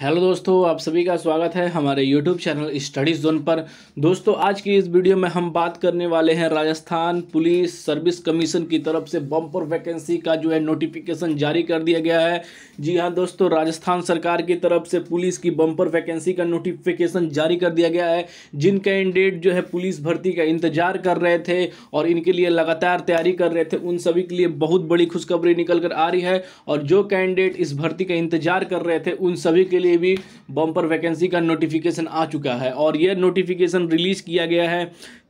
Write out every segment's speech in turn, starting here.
hello दोस्तों आप सभी का स्वागत है हमारे यूट्यूब चैनल स्टडीज़ जोन पर दोस्तों आज की इस वीडियो में हम बात करने वाले हैं राजस्थान पुलिस सर्विस कमीशन की तरफ से बम्पर वैकेंसी का जो है नोटिफिकेशन जारी कर दिया गया है जी हाँ दोस्तों राजस्थान सरकार की तरफ से पुलिस की बम्पर वैकेंसी का नोटिफिकेशन जारी कर दिया गया है जिन कैंडिडेट जो है पुलिस भर्ती का इंतजार कर रहे थे और इनके लिए लगातार तैयारी कर रहे थे उन सभी के लिए बहुत बड़ी खुशखबरी निकल कर आ रही है और जो कैंडिडेट इस भर्ती का इंतजार कर रहे थे उन सभी के लिए लिए भी बम्पर वैकेंसी का नोटिफिकेशन आ चुका है और यह नोटिफिकेशन रिलीज़ किया गया है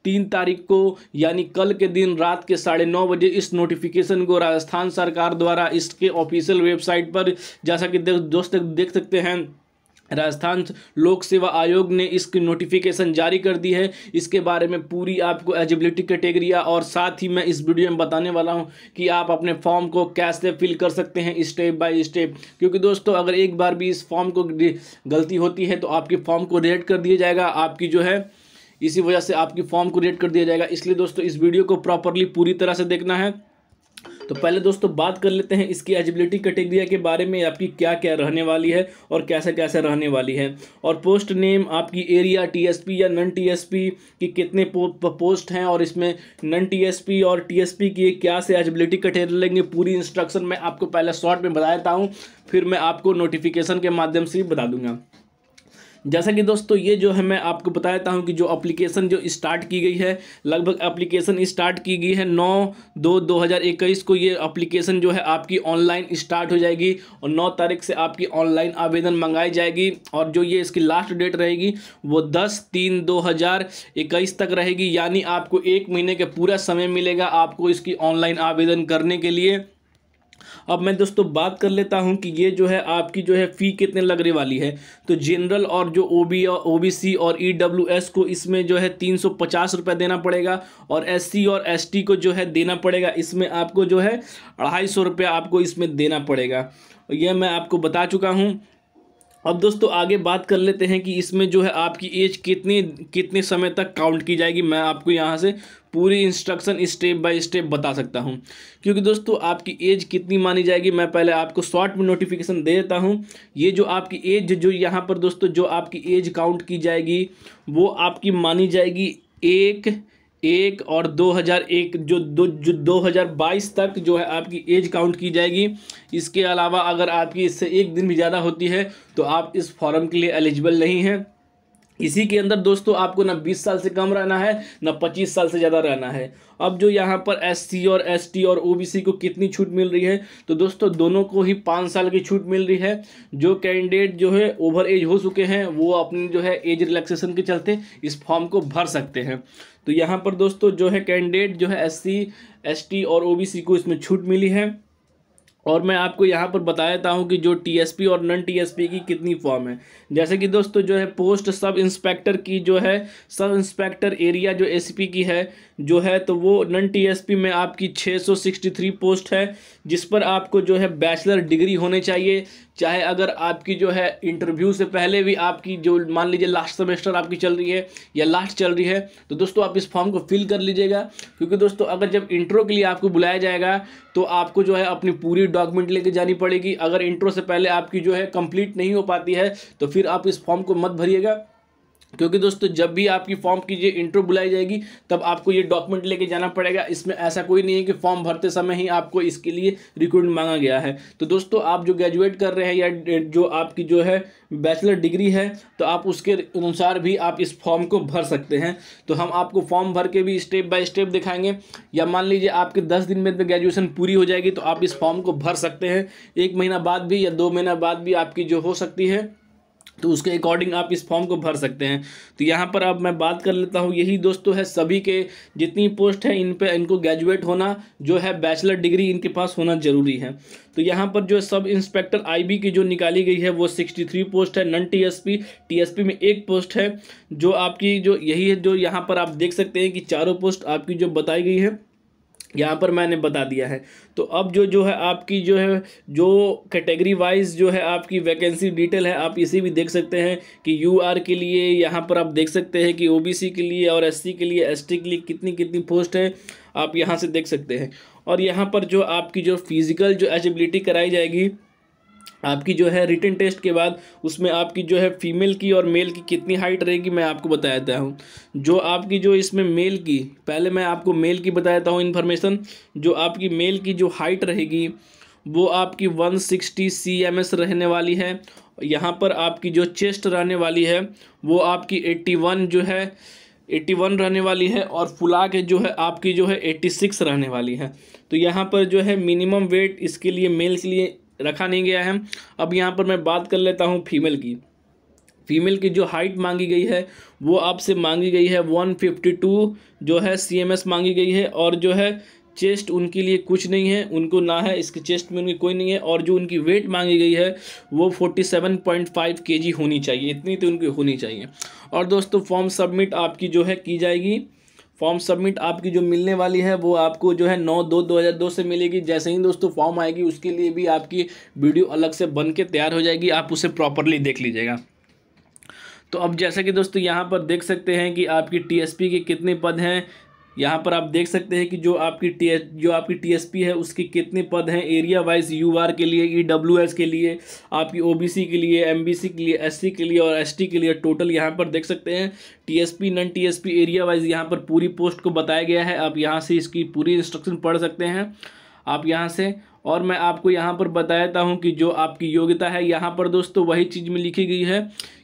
तीन तारीख को यानी कल के दिन रात के साढ़े नौ बजे इस नोटिफिकेशन को राजस्थान सरकार द्वारा इसके ऑफिशियल वेबसाइट पर जैसा कि दोस्त देख सकते हैं राजस्थान लोक सेवा आयोग ने इसकी नोटिफिकेशन जारी कर दी है इसके बारे में पूरी आपको एलिजिबिलिटी कैटेगरिया और साथ ही मैं इस वीडियो में बताने वाला हूं कि आप अपने फॉर्म को कैसे फिल कर सकते हैं स्टेप बाय स्टेप क्योंकि दोस्तों अगर एक बार भी इस फॉर्म को गलती होती है तो आपके फॉर्म को रेड कर दिया जाएगा आपकी जो है इसी वजह से आपकी फॉर्म को रेड कर दिया जाएगा इसलिए दोस्तों इस वीडियो को प्रॉपरली पूरी तरह से देखना है तो पहले दोस्तों बात कर लेते हैं इसकी एजिबिलिटी कैटेगरिया के बारे में आपकी क्या क्या रहने वाली है और कैसे कैसे रहने वाली है और पोस्ट नेम आपकी एरिया टीएसपी या नन टीएसपी की कितने पो, पोस्ट हैं और इसमें नन टीएसपी और टीएसपी की क्या से एजिबिलिटी कैटेगरी लेंगे पूरी इंस्ट्रक्शन मैं आपको पहले शॉर्ट में बता देता हूँ फिर मैं आपको नोटिफिकेशन के माध्यम से बता दूंगा जैसा कि दोस्तों ये जो है मैं आपको बता देता हूँ कि जो एप्लीकेशन जो स्टार्ट की गई है लगभग एप्लीकेशन स्टार्ट की गई है 9 दो इक्कीस को ये एप्लीकेशन जो है आपकी ऑनलाइन स्टार्ट हो जाएगी और 9 तारीख से आपकी ऑनलाइन आवेदन मंगाई जाएगी और जो ये इसकी लास्ट डेट रहेगी वो 10 तीन 2021 तक रहेगी यानी आपको एक महीने का पूरा समय मिलेगा आपको इसकी ऑनलाइन आवेदन करने के लिए अब मैं दोस्तों बात कर लेता हूँ कि ये जो है आपकी जो है फ़ी कितने लगने वाली है तो जनरल और जो ओ बी और ओ बी सी और ई डब्ल्यू एस को इसमें जो है तीन सौ पचास रुपये देना पड़ेगा और एस सी और एस टी को जो है देना पड़ेगा इसमें आपको जो है अढ़ाई सौ रुपया आपको इसमें देना पड़ेगा यह मैं आपको बता चुका हूँ अब दोस्तों आगे बात कर लेते हैं कि इसमें जो है आपकी एज कितने कितने समय तक काउंट की जाएगी मैं आपको यहाँ से पूरी इंस्ट्रक्शन स्टेप बाय स्टेप बता सकता हूँ क्योंकि दोस्तों आपकी एज कितनी मानी जाएगी मैं पहले आपको शॉर्ट में नोटिफिकेशन दे देता हूँ ये जो आपकी एज जो यहाँ पर दोस्तों जो आपकी एज काउंट की जाएगी वो आपकी मानी जाएगी एक एक और दो हज़ार एक जो दो जो दो हज़ार बाईस तक जो है आपकी एज काउंट की जाएगी इसके अलावा अगर आपकी इससे एक दिन भी ज़्यादा होती है तो आप इस फॉर्म के लिए एलिजिबल नहीं हैं इसी के अंदर दोस्तों आपको ना 20 साल से कम रहना है ना 25 साल से ज़्यादा रहना है अब जो यहाँ पर एस और एस और ओ को कितनी छूट मिल रही है तो दोस्तों दोनों को ही पाँच साल की छूट मिल रही है जो कैंडिडेट जो है ओवर एज हो चुके हैं वो अपनी जो है एज रिलैक्सेशन के चलते इस फॉर्म को भर सकते हैं तो यहाँ पर दोस्तों जो है कैंडिडेट जो है एस सी और ओ को इसमें छूट मिली है और मैं आपको यहाँ पर बता देता हूँ कि जो टीएसपी और नन टीएसपी की कितनी फॉर्म है जैसे कि दोस्तों जो है पोस्ट सब इंस्पेक्टर की जो है सब इंस्पेक्टर एरिया जो एसपी की है जो है तो वो नन टीएसपी में आपकी 663 पोस्ट है जिस पर आपको जो है बैचलर डिग्री होने चाहिए चाहे अगर आपकी जो है इंटरव्यू से पहले भी आपकी जो मान लीजिए लास्ट सेमेस्टर आपकी चल रही है या लास्ट चल रही है तो दोस्तों आप इस फॉर्म को फिल कर लीजिएगा क्योंकि दोस्तों अगर जब इंटरव्यू के लिए आपको बुलाया जाएगा तो आपको जो है अपनी पूरी डॉक्यूमेंट लेके जानी पड़ेगी अगर इंट्रो से पहले आपकी जो है कंप्लीट नहीं हो पाती है तो फिर आप इस फॉर्म को मत भरिएगा क्योंकि दोस्तों जब भी आपकी फॉर्म की ये इंट्रो बुलाई जाएगी तब आपको ये डॉक्यूमेंट लेके जाना पड़ेगा इसमें ऐसा कोई नहीं है कि फॉर्म भरते समय ही आपको इसके लिए रिक्रूटमेंट मांगा गया है तो दोस्तों आप जो ग्रेजुएट कर रहे हैं या जो आपकी जो है बैचलर डिग्री है तो आप उसके अनुसार भी आप इस फॉर्म को भर सकते हैं तो हम आपको फॉर्म भर के भी स्टेप बाय स्टेप दिखाएंगे या मान लीजिए आपके दस दिन में ग्रेजुएशन पूरी हो जाएगी तो आप इस फॉर्म को भर सकते हैं एक महीना बाद भी या दो महीना बाद भी आपकी जो हो सकती है तो उसके अकॉर्डिंग आप इस फॉर्म को भर सकते हैं तो यहाँ पर अब मैं बात कर लेता हूँ यही दोस्तों है सभी के जितनी पोस्ट है इन पे इनको ग्रेजुएट होना जो है बैचलर डिग्री इनके पास होना ज़रूरी है तो यहाँ पर जो सब इंस्पेक्टर आईबी की जो निकाली गई है वो 63 पोस्ट है नन टीएसपी टीएसपी में एक पोस्ट है जो आपकी जो यही है जो यहाँ पर आप देख सकते हैं कि चारों पोस्ट आपकी जो बताई गई है यहाँ पर मैंने बता दिया है तो अब जो जो है आपकी जो है जो कैटेगरी वाइज जो है आपकी वैकेंसी डिटेल है आप इसी भी देख सकते हैं कि यू आर के लिए यहाँ पर आप देख सकते हैं कि ओ बी सी के लिए और एस सी के लिए एस टी के लिए कितनी कितनी पोस्ट है आप यहाँ से देख सकते हैं और यहाँ पर जो आपकी जो फिज़िकल जो एजिबिलिटी कराई जाएगी आपकी जो है रिटर्न टेस्ट के बाद उसमें आपकी जो है फीमेल की और मेल की कितनी हाइट रहेगी मैं आपको बता देता हूँ जो आपकी जो इसमें मेल की पहले मैं आपको मेल की बता देता हूँ इन्फॉर्मेशन जो आपकी मेल की जो हाइट रहेगी वो आपकी 160 सिक्सटी रहने वाली है यहाँ पर आपकी जो चेस्ट रहने वाली है वो आपकी एट्टी जो है एट्टी रहने वाली है और फुला के जो है आपकी जो है एट्टी रहने वाली है तो यहाँ पर जो है मिनिमम वेट इसके लिए मेल के लिए रखा नहीं गया है अब यहाँ पर मैं बात कर लेता हूँ फीमेल की फीमेल की जो हाइट मांगी गई है वो आपसे मांगी गई है वन फिफ्टी टू जो है सी एम एस मांगी गई है और जो है चेस्ट उनके लिए कुछ नहीं है उनको ना है इसके चेस्ट में उनकी कोई नहीं है और जो उनकी वेट मांगी गई है वो फोर्टी सेवन पॉइंट फाइव के जी होनी चाहिए इतनी तो उनकी होनी चाहिए और दोस्तों फॉर्म सबमिट आपकी जो है की जाएगी फॉर्म सबमिट आपकी जो मिलने वाली है वो आपको जो है नौ दो दो हज़ार दो से मिलेगी जैसे ही दोस्तों फॉर्म आएगी उसके लिए भी आपकी वीडियो अलग से बन के तैयार हो जाएगी आप उसे प्रॉपरली देख लीजिएगा तो अब जैसा कि दोस्तों यहाँ पर देख सकते हैं कि आपकी टी के कितने पद हैं यहाँ पर आप देख सकते हैं कि जो आपकी टी जो आपकी टीएसपी है उसके कितने पद हैं एरिया वाइज यूआर के लिए ईडब्ल्यूएस e के लिए आपकी ओबीसी के लिए एमबीसी के लिए एससी के लिए और एसटी के लिए टोटल यहाँ पर देख सकते हैं TSP non TSP area wise यहाँ पर पूरी पोस्ट को बताया गया है आप यहाँ से इसकी पूरी इंस्ट्रक्शन पढ़ सकते हैं आप यहाँ से और मैं आपको यहाँ पर बताता हूँ कि जो आपकी योग्यता है यहाँ पर दोस्तों वही चीज़ में लिखी गई है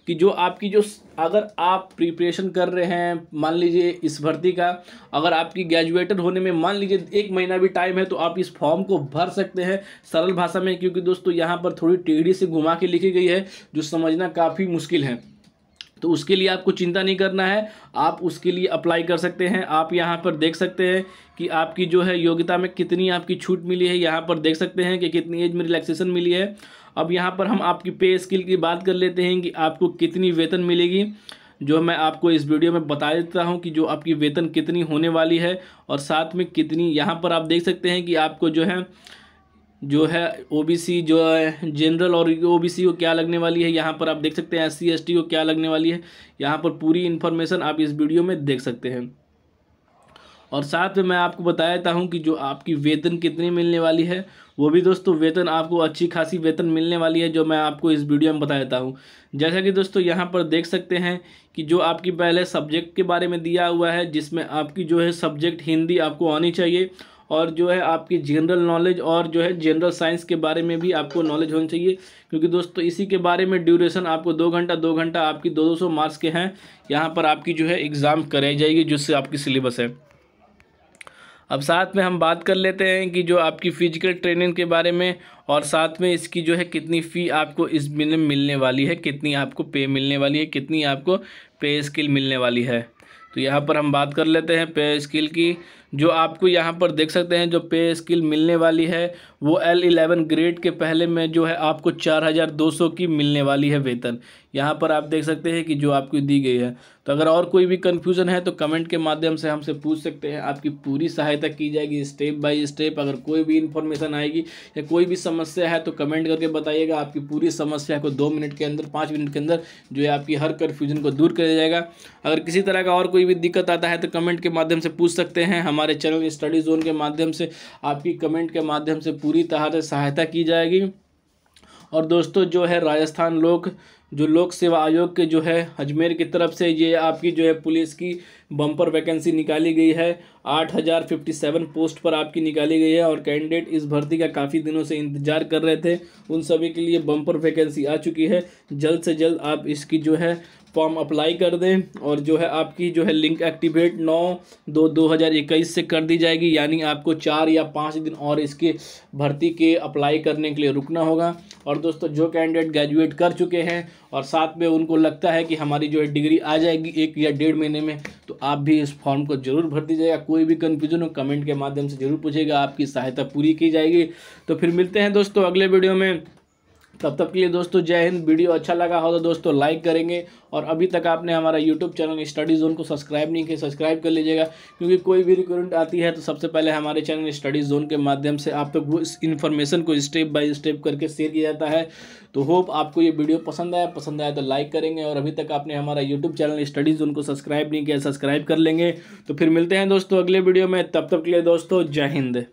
कि जो आपकी जो अगर आप प्रिपरेशन कर रहे हैं मान लीजिए इस भर्ती का अगर आपकी ग्रेजुएटेड होने में मान लीजिए एक महीना भी टाइम है तो आप इस फॉर्म को भर सकते हैं सरल भाषा में क्योंकि दोस्तों यहाँ पर थोड़ी टेढ़ी से घुमा के लिखी गई है जो समझना काफ़ी मुश्किल है तो उसके लिए आपको चिंता नहीं करना है आप उसके लिए अप्लाई कर सकते हैं आप यहाँ पर देख सकते हैं कि आपकी जो है योग्यता में कितनी आपकी छूट मिली है यहाँ पर देख सकते हैं कि कितनी एज में रिलैक्सेशन मिली है अब यहाँ पर हम आपकी पे स्किल की बात कर लेते हैं कि आपको कितनी वेतन मिलेगी जो मैं आपको इस वीडियो में बता देता हूँ कि जो आपकी वेतन कितनी होने वाली है और साथ में कितनी यहाँ पर आप देख सकते हैं कि आपको जो है जो है ओबीसी जो है जनरल और ओबीसी को क्या लगने वाली है यहाँ पर आप देख सकते हैं एस सी को क्या लगने वाली है यहाँ पर पूरी इन्फॉर्मेशन आप इस वीडियो में देख सकते हैं और साथ में मैं आपको बताया हूँ कि जो आपकी वेतन कितनी मिलने वाली है वो भी दोस्तों वेतन आपको अच्छी खासी वेतन मिलने वाली है जो मैं आपको इस वीडियो में बता देता हूँ जैसा कि दोस्तों यहाँ पर देख सकते हैं कि जो आपकी पहले सब्जेक्ट के बारे में दिया हुआ है जिसमें आपकी जो है सब्जेक्ट हिंदी आपको आनी चाहिए और जो है आपकी जनरल नॉलेज और जो है जनरल साइंस के बारे में भी आपको नॉलेज होनी चाहिए क्योंकि दोस्तों इसी के बारे में ड्यूरेशन आपको दो घंटा दो घंटा आपकी दो दो सौ मार्क्स के हैं यहाँ पर आपकी जो है एग्ज़ाम कराई जाएगी जिससे आपकी सिलेबस है अब साथ में हम बात कर लेते हैं कि जो आपकी फ़िजिकल ट्रेनिंग के बारे में और साथ में इसकी जो है कितनी फ़ी आपको इस में मिलने वाली है कितनी आपको पे मिलने वाली है कितनी आपको पे स्किल मिलने वाली है तो यहाँ पर हम बात कर लेते हैं पे स्किल की जो आपको यहाँ पर देख सकते हैं जो पे स्किल मिलने वाली है वो एल इलेवन ग्रेड के पहले में जो है आपको चार हज़ार दो सौ की मिलने वाली है वेतन यहाँ पर आप देख सकते हैं कि जो आपको दी गई है तो अगर और कोई भी कन्फ्यूज़न है तो कमेंट के माध्यम से हमसे पूछ सकते हैं आपकी पूरी सहायता की जाएगी स्टेप बाई स्टेप अगर कोई भी इन्फॉर्मेशन आएगी या कोई भी समस्या है तो कमेंट करके बताइएगा आपकी पूरी समस्या को दो मिनट के अंदर पाँच मिनट के अंदर जो है आपकी हर कन्फ्यूज़न को दूर किया जाएगा अगर किसी तरह का और कोई भी दिक्कत आता है तो कमेंट के माध्यम से पूछ सकते हैं हमारे हमारे चैनल स्टडी जोन के माध्यम से आपकी कमेंट के माध्यम से पूरी तरह से सहायता की जाएगी और दोस्तों जो है राजस्थान लोक जो लोक सेवा आयोग के जो है अजमेर की तरफ से ये आपकी जो है पुलिस की बम्पर वैकेंसी निकाली गई है आठ हज़ार फिफ्टी सेवन पोस्ट पर आपकी निकाली गई है और कैंडिडेट इस भर्ती का काफ़ी दिनों से इंतजार कर रहे थे उन सभी के लिए बम्पर वैकेंसी आ चुकी है जल्द से जल्द आप इसकी जो है फॉर्म अप्लाई कर दें और जो है आपकी जो है लिंक एक्टिवेट नौ दो दो हज़ार इक्कीस से कर दी जाएगी यानी आपको चार या पाँच दिन और इसके भर्ती के अप्लाई करने के लिए रुकना होगा और दोस्तों जो कैंडिडेट ग्रेजुएट कर चुके हैं और साथ में उनको लगता है कि हमारी जो है डिग्री आ जाएगी एक या डेढ़ महीने में तो आप भी इस फॉर्म को ज़रूर भर दीजिएगा कोई भी कन्फ्यूजन हो कमेंट के माध्यम से ज़रूर पूछेगा आपकी सहायता पूरी की जाएगी तो फिर मिलते हैं दोस्तों अगले वीडियो में तब तक के लिए दोस्तों जय हिंद वीडियो अच्छा लगा हो तो दोस्तों लाइक करेंगे और अभी तक आपने हमारा यूट्यूब चैनल स्टडी जोन को सब्सक्राइब नहीं किया सब्सक्राइब कर लीजिएगा क्योंकि कोई भी रिक्रूटमेंट आती है तो सबसे पहले हमारे चैनल स्टडी जोन के माध्यम से आप तक वो इस इन्फॉर्मेशन को स्टेप बाय स्टेप करके शेयर किया जाता है तो होप आपको ये वीडियो पसंद आया पसंद आया तो लाइक करेंगे और अभी तक आपने हमारा यूट्यूब चैनल स्टडी जोन को सब्सक्राइब नहीं किया सब्सक्राइब कर लेंगे तो फिर मिलते हैं दोस्तों अगले वीडियो में तब तक के लिए दोस्तों जय हिंद